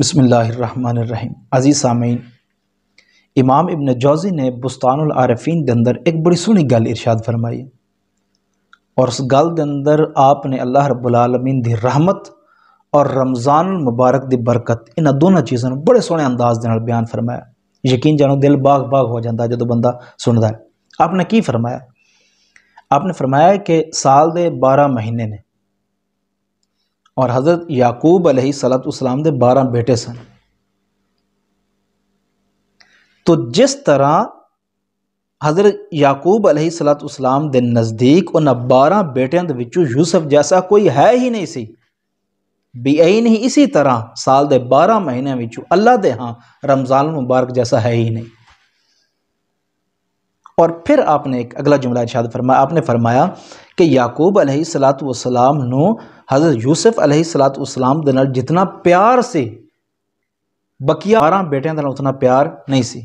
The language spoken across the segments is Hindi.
बसमीम अज़ीज़ सामीन इमाम इबन जौजी ने बुस्तानआरफीन के अंदर एक बड़ी सोहनी गल इरशाद फरमाई और उस गल के अंदर आपने अल्लाह रबालमीन की रहमत और रमज़ान मुबारक की बरकत इन्ह दो चीज़ों ने बड़े सोहने अंदाज बयान फरमाया यकीन जानो दिल बाग बाग हो जाता जो बंदा सुनता है आपने की फरमाया आपने फरमाया कि साल के बारह महीने ने और हज़रत याकूब उसम के बारह बेटे सन तो जिस तरह हज़रत याकूब उसम के नज़दीक उन्ह बारह बेटिया यूसुफ जैसा कोई है ही नहीं सी यही नहीं इसी तरह साल के बारह महीनों में अल्लाह के हाँ रमज़ान मुबारक जैसा है ही नहीं और फिर आपने एक अगला जुमला इर्शाद फरमाया आपने फरमाया कि याकूब सलात वसलाम हज़रत यूसुफ सलात अलैहिस्सलाम के जितना प्यार से बकिया बारह बेटिया उतना प्यार नहीं सी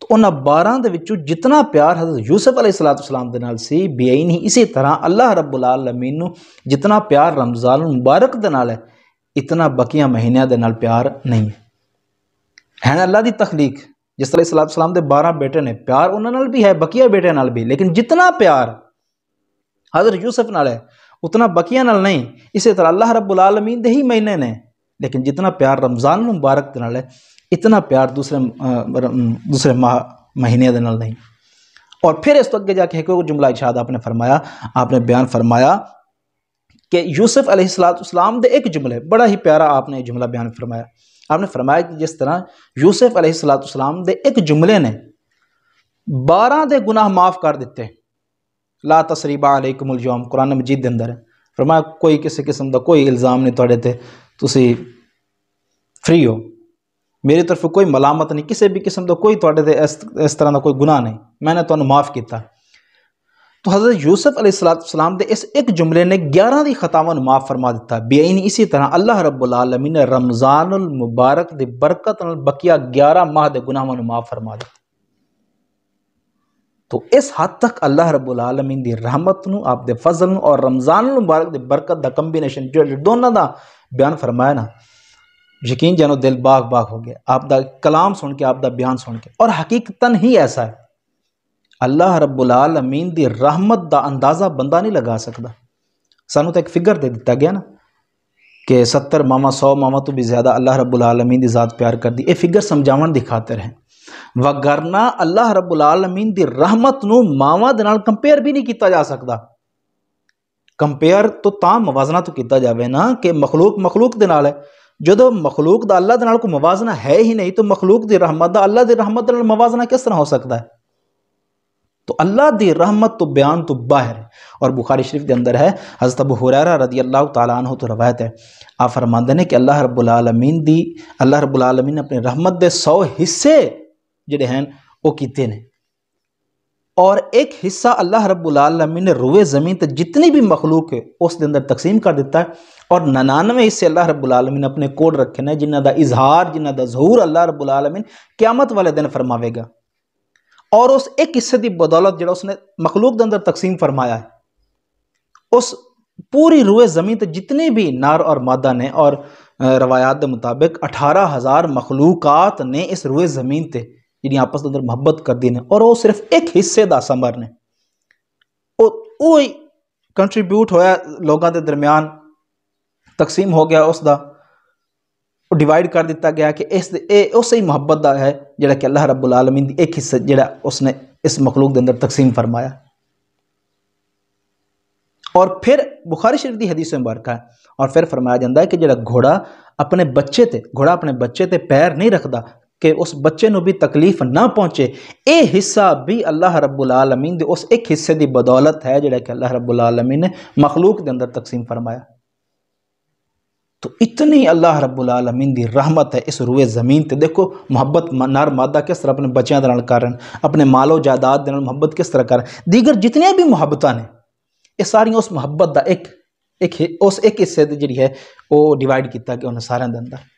तो उन्हें बारह के जितना प्यार हज़रत यूसुफ अलैहिस्सलाम के बेई नहीं इसी तरह अल्लाह रब्बुल आलमीन जितना प्यार रमज़ान मुबारक दे नाल है इतना बकिया महीनों के नाल प्यार नहीं है अल्लाह की तखलीक जिस तरह सलात सलाम के बारह बेटे ने प्यार उन्होंने भी है बकिया बेटे भी लेकिन जितना प्यार हज़रत यूसुफ नाल है उतना बकिया नल नहीं इसे तरह अल्लाह दे ही महीने ने लेकिन जितना प्यार रमज़ान मुबारक के नाल है इतना प्यार दूसरे दूसरे माह महीने के नाल नहीं और फिर इस तो अगर जाके एक जुमला इशाद आपने फरमाया आपने बयान फरमाया कि यूसुफ अलैहिस्सलाम दे एक जुमले बड़ा ही प्यारा आपने जुमला बयान फरमाया आपने फरमाया कि जिस तरह यूसुफ अलैहिस्सलाम दे एक जुमले ने बारह दे गुनाह माफ़ कर दिते ला तसरीबा ਅਲੈਕੁਮ ਅਲਯੌਮ कुरान मजीद के अंदर फरमाया कोई किसी किस्म का कोई इल्ज़ाम नहीं थोड़े ਤੁਹਾਡੇ तुसी फ्री हो मेरी तरफ कोई मलामत नहीं किसी भी किस्म का कोई थोड़े इस तरह का कोई गुनाह नहीं मैंने तो माफ़ किया तो हज़रत यूसुफ अलैहिस्सलाम के इस एक जुमले ने ग्यारह की खतावान माफ़ फरमा दिता बेईनी इसी तरह अल्लाह रब्बुल आलमीन ने रमज़ान मुबारक की बरकत बकिया ग्यारह माह के गुनाहों माफ़ फरमा दिता तो इस हद तक अल्लाह रबुलमीन की रहमत न आपके फजल और रमज़ान मुबारक की बरकत का कंबीनेशन जो दोनों का बयान फरमाया ना यकीन जानो दिल बाग बाग हो गया आपका कलाम सुन के आपका बयान सुन के और हकीकतन ही ऐसा है अल्लाह रबुलमीन की रहमत का अंदाज़ा बंदा नहीं लगा सकता सानू तो एक फिगर दे दिता गया ना कि सत्तर मावा सौ मावा तो भी ज़्यादा अल्लाह रबीन की ज़ात प्यार कर दी ये फिगर समझावन की खातिर है वगरना अल्लाह रबुलमीन की रहमत को मावं कंपेयर भी नहीं किया जा सकता कंपेयर तो मुवजना तो किया जाए ना कि मखलूक मखलूक के नाल है जो मखलूक का अल्लाह के नो मुजना है ही नहीं तो मखलूक की रहमत का अल्लाह की रहमत मुवजना किस तरह हो सकता है तो अल्लाह की रहमत तो बयान तो बाहर है और बुखारी शरीफ के अंदर है हजरत अब हुरैरा रदी अल्लाह तह तो रवायत है आप फरमाते हैं कि अल्लाह रबुलमीन की अल्लाह आलमीन ने अपनी रहमत के सौ हिस्से जोड़े हैं वह किए हैं और एक हिस्सा अल्लाह रब्लमी ने रुए ज़मीन तो जितनी भी मखलूक है उसके अंदर तकसीम कर दिता है और ननानवे हिस्से अल्लाह रब्लमी ने अपने कोड रखे ने जिन्हों का इजहार जिन्हों का जहूर अल्लाह रबुलमीन क्यामत वाले दिन फरमावेगा और उस एक हिस्से की बदौलत जो उसने मखलूक के अंदर तकसीम फरमाया है उस पूरी रुए ज़मीन तो जितने भी नार और मादा ने और रवायात के मुताबिक अठारह हज़ार मखलूकत ने इस रुए ज़मीन पर जी आपस अंदर मुहब्बत कर दी ने और वो सिर्फ एक हिस्से का समर ने कंट्रीब्यूट होया लोगों के दरम्यान तकसीम हो गया उसका डिवाइड कर दिता गया कि इस उस मुहब्बत का है जोड़ा कि अल्लाह रबुल आलमीन एक हिस्सा जोड़ा उसने इस मखलूक के अंदर तकसीम फरमाया और फिर बुखारी शरीफ की हदीस मुबारक है और फिर फरमाया जाता है कि जोड़ा घोड़ा अपने बच्चे ते घोड़ा अपने बच्चे ते पैर नहीं रखता कि उस बच्चे भी तकलीफ ना पहुँचे ये हिस्सा भी ਵੀ रबुलमीन उस एक हिस्से की बदौलत है ਦੀ ਬਦੌਲਤ ਹੈ ਜਿਹੜਾ ਕਿ ਅੱਲਾਹ ਰੱਬੁਲ ਆਲਮੀਨ ਨੇ ਮਖਲੂਕ ਦੇ तो इतनी अल्लाह रबुलमीन की रहमत है इस रूए ज़मीन पर देखो मुहब्बत नर मादा किस तरह अपने बच्चों के कारण अपने मालो जायदाद मुहब्बत किस तरह कर दीगर जितनिया भी मुहब्बत ने यह सारिया उस मुहब्बत का एक एक उस एक हिस्से जी है वह डिवाइड किया गया उन्हें सारे अंदर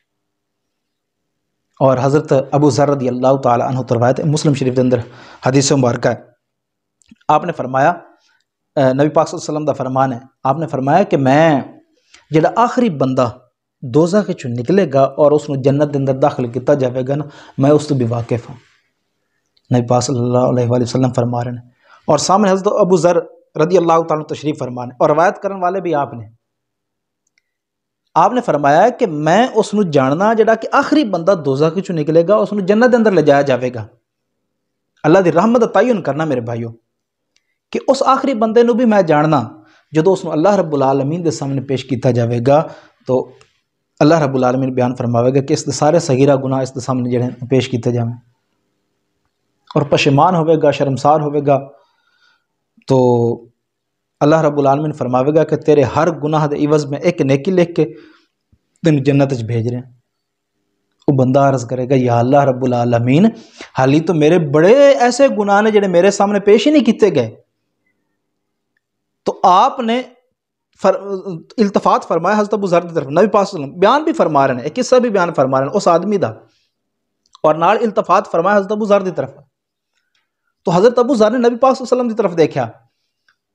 और हज़रत अबू जर रदी अल्लाह तहु तरवायत मुस्लिम शरीफ के अंदर हदीस मुबारक है आपने फरमाया नबी पाक सल्लम का फरमान है आपने फरमाया कि मैं जोड़ा आखिरी बंदा दोजा के चु निकलेगा और उसको जन्नत के अंदर दाखिल किया जाएगा ना मैं उस तो भी वाकिफ हाँ नबी पाक वसलम फरमा रहे हैं और सामने हजरत अबू जर रदी अल्लाह तशरीफ़ फरमाने और रवायत करने वाले भी आपने आपने फरमाया कि मैं उसू जानना जड़ा कि आखिरी बंदा दोजा चु निकलेगा उसू जन्नत के अंदर ले जाया जाएगा अल्लाह की रहमत तयन करना मेरे भाईओ कि उस आखिरी बंदे न भी मैं जानना जो उस अल्लाह आलमीन के सामने पेश किया जाएगा तो अल्लाह आलमीन बयान फरमाएगा कि इस सारे सगीरा गुनाह इस सामने जड़े पेश किए जाए और पशेमान होगा शर्मसार होगा तो अल्लाह रबालमीन फरमावेगा कि तेरे हर गुनाह के इवज़ में एक नेकी लिख के तेन जन्नत भेज रहे वह वो बंदा अर्ज करेगा या अल्लाह रब्बुल आलमीन हाली तो मेरे बड़े ऐसे गुनाह ने जो मेरे सामने पेश ही नहीं किए गए तो आपने फर इल्तफात फरमाया हजरत अबू जर की तरफ नबी पास बयान भी फरमा रहे हैं एक किस्सा भी बयान फरमा रहे हैं उस आदमी का और नाल इल्तफात फरमाया हजरत अबू जर की तरफ तो हजरत अबू जर ने नबी वसलम की तरफ देखा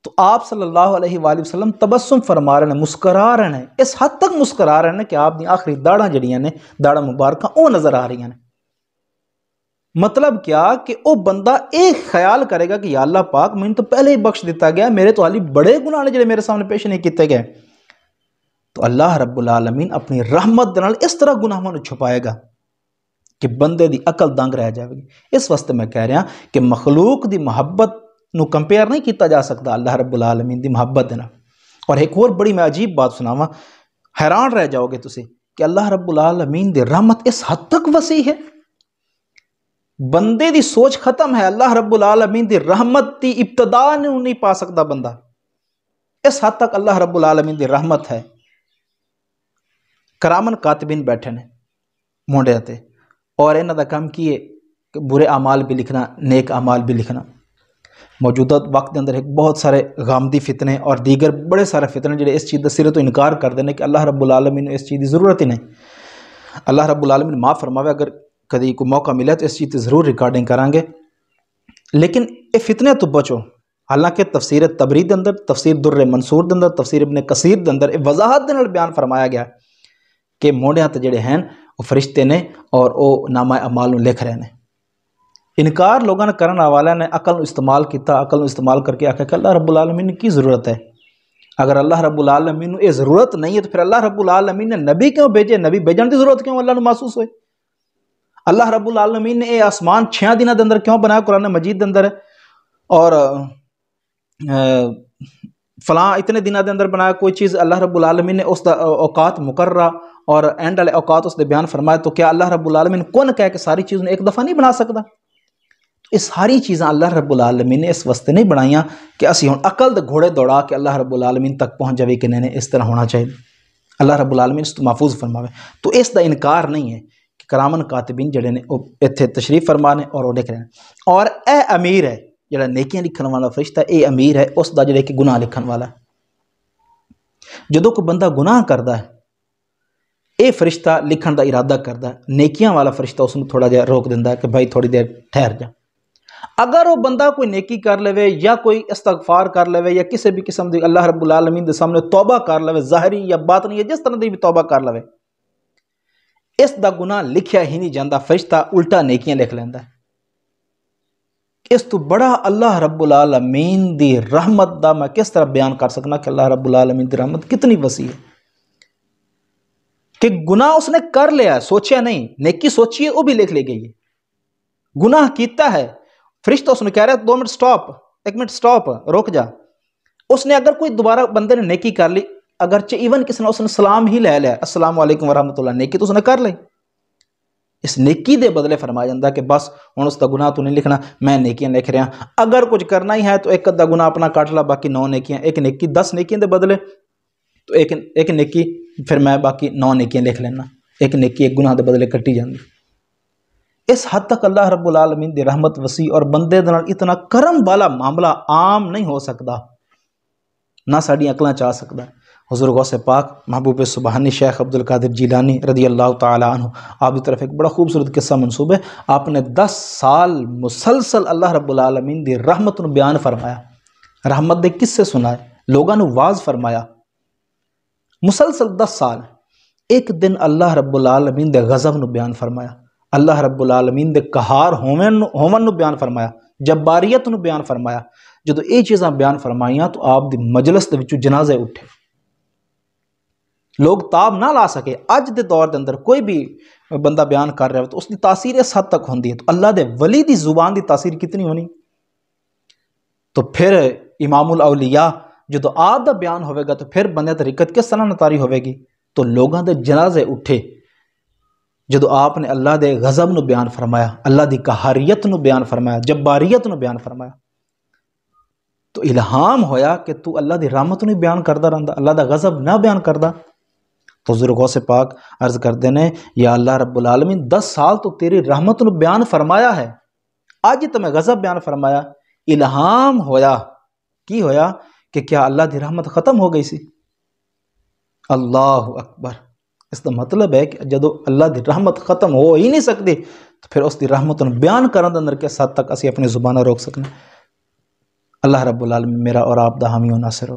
तो आप सल्लल्लाहु अलैहि वसल्लम तबस्सुम फरमा रहे हैं मुस्करा रहे हैं इस हद तक मुस्करा रहे हैं कि आप दी आखिरी दाड़ा जड़िया ने दाड़ा मुबारक वह नज़र आ रही हैं मतलब क्या कि वह बंदा एक ख्याल करेगा कि अल्लाह पाक मैंने तो पहले ही बख्श दिता गया मेरे तो हाली बड़े गुनाह ने जो मेरे सामने पेश नहीं किए गए तो अल्लाह रब्बुल आलमीन अपनी रहमत इस तरह गुनाहों छुपाएगा कि बंदे की अकल दंग रह जाएगी इस वास्ते मैं कह रहा कि मखलूक की मुहब्बत कंपेयर नहीं किया जा सकता अल्लाह ਅੱਲਾਹ आलमीन की मुहब्बत और एक ਨਾਲ बड़ी मैं अजीब बात सुनाव हैरान रह जाओगे तुम कि ਜਾਓਗੇ ਤੁਸੀਂ ਕਿ रहमत इस हद तक वसी है ਹੱਦ बंदे की सोच खत्म है अल्लाह रब्बुल आलमीन की रहमत की इब्तदा नहीं पा सकता बंदा इस हद तक अल्लाह रब्बुल आलमीन की रहमत है करामन कातबिन बैठे ने मुंडे और इन्हों का काम की है कि बुरे अमाल भी लिखना नेक अमाल भी लिखना मौजूदा वक्त के अंदर एक बहुत सारे गामदी फितने और दीगर बड़े सारे फितने जो इस चीज़ का सिरे तो इनकार करते हैं कि अल्लाह रब्बुल आलमीन इस चीज़ की जरूरत ही नहीं अल्लाह रब्बुल आलमीन माफ़ फरमावे अगर कभी कोई मौका मिले तो इस चीज़ की जरूर रिकॉर्डिंग करांगे लेकिन ये फितने तो बचो हालांकि तफसीर तबरी के अंदर तफसीर दुर्र मंसूर के अंदर तफसीर अपने कसीर के अंदर वजाहत बयान फरमाया गया कि मोडियां तो जोड़े हैं वो फरिश्ते ने और वो नामा अमाल लिख रहे हैं इनकार लोगों ने करने वाले ने अकल इस्तेमाल किया अकल इस्तेमाल करके आख्या कि अल्लाह रब्बुलमीन की ज़रूरत है अगर अल्लाह रब्बुलमीन ये ज़रूरत नहीं है तो फिर अल्लाह रब्बुलमीन ने नबी क्यों भेजे नबी भेजने की जरूरत क्यों अल्लाह महसूस हुए अल्लाह आलमीन ने यह आसमान छिया दिन के अंदर क्यों बनाया कुरान मजीद के अंदर और फलां इतने दिन के अंदर बनाया कोई चीज़ अल्लाह आलमीन ने उस औकात मुकर्रा और एंड वाले औकात उसने बयान फरमाया तो क्या अल्लाह रब्बुलमीन कौन कह के सारी चीज़ ने एक दफ़ा नहीं बना सकता सारी चीज़ा अल्लाह रबुलमीन ने इस वास्ते नहीं बनाईया कि असं हम अकल घोड़े दौड़ा के अल्लाह आलमीन तक पहुँच जाए कि नहीं इस तरह होना चाहिए अल्लाह आलमीन इस महफूज फरमावे तो इसका इनकार नहीं है कि करामन कातबीन जड़े ने इतने तशरीफ फरमा ने और लिख रहे हैं और यह अमीर है जरा नेकिया लिखण वाला फरिश्ता यह अमीर है उसका जो एक गुनाह लिखण वाला जो कोई बंदा गुनाह करता है ये फरिश्ता लिखण का इरादा करता नेकिया वाला फरिश्ता उसको थोड़ा जहा रोक दिता कि भाई थोड़ी देर ठहर जा अगर वह बंदा कोई नेकी कर ले या कोई इस्तगफार कर ले या किसी भी किस्म की अल्लाह रब्बुल आलमीन के सामने तौबा कर ले ज़ाहरी या बातनी है जिस तरह की भी तौबा कर ले इस दा लिखा ही नहीं जाता फरिश्ता उल्टा नेकियां लिख लेंदा इस तो बड़ा अल्लाह रब्बुल आलमीन की रहमत का मैं किस तरह बयान कर सकना कि अल्लाह रब्बुल आलमीन की रहमत कितनी वसी है कि गुनाह उसने कर लिया सोचा नहीं नेकी सोची है वह भी लिख ली गई है गुनाह किया है फरिश्ता उसने कह रहा है दो मिनट स्टॉप एक मिनट स्टॉप रुक जा उसने अगर कोई दोबारा बंदे ने नेकी कर ली अगरचे इवन किसी ने उसने सलाम ही ले लिया असलम वरहमत नेकी तो उसने कर ली इस नेकी दे बदले फरमाया जाता कि बस हूँ उसका गुनाह तू नहीं लिखना मैं नेकियां लिख रहा अगर कुछ करना ही है तो एक अद्धा गुनाह अपना काट ला बाकी नौ नेकियां एक नेकी दस नेकियां दे बदले तो एक एक नेकी फिर मैं बाकी नौ नेकियां लिख लेना एक नेकी एक गुनाह के बदले कट्टी जाती इस हद तक अल्लाह आलमीन की रहमत वसी और बंदे इतना करम वाला मामला आम नहीं हो सकता ना साड़ी अकलों च आ सकता हजूर गौसे पाक महबूब सुबहानी शेख अब्दुल कादिर जीलानी रदी अल्लाह तन आप तरफ एक बड़ा खूबसूरत किस्सा मनसूब है आपने दस साल मुसलसल अल्लाह रबुलमीन की रहमत न बयान फरमाया रहमत दे किस्से सुनाए लोगों वाज फरमाया मुसलसल दस साल एक दिन अल्लाह रबुलमीन के गज़ब न बयान फरमाया अल्लाह रब्बुलमीन ने कहार होमन होमन बयान फरमाया जब्बारीयत बयान फरमाया जो ये चीज़ा बयान फरमाइया तो आप दी मजलस के जनाजे उठे लोग ताब ना ला सके अज के दौर के अंदर कोई भी बंदा बयान कर रहा हो तो उसकी तासीर इस हद तक होंगी है तो अल्लाह के वली की जुबान की तासीर कितनी होनी तो फिर इमामुल अलिया जो तो आप बयान होगा तो फिर बंद तरीकत किस तरह नतारी होगी तो लोगों के जनाजे उठे जो आपने अल्लाह के गज़ब न बयान फरमाया अल्लाह की कहारीयत बयान फरमाया जब्बारीयत बयान फरमाया तो इलहाम होया कि तू अल्लाह की रहमत नहीं बयान करता रहा अल्लाह का गजब ना बयान करता तो बुजुर्गों से पाक अर्ज करते हैं या अल्लाह रबुल आलमी दस साल तो तेरी रहमत न बयान फरमाया है अज तो मैं गजब बयान फरमाया इलहाम होया कि होया कि क्या अल्लाह की रहमत ख़त्म हो गई सी अल्लाह अकबर इसका मतलब है कि जो अल्लाह की रहमत खत्म हो ही नहीं सकती तो फिर उसकी रहमत बयान करने अंदर किस हद तक असं अपनी जुबान रोक सकें अल्लाह रबुल मेरा और आपदा हामी होना सिर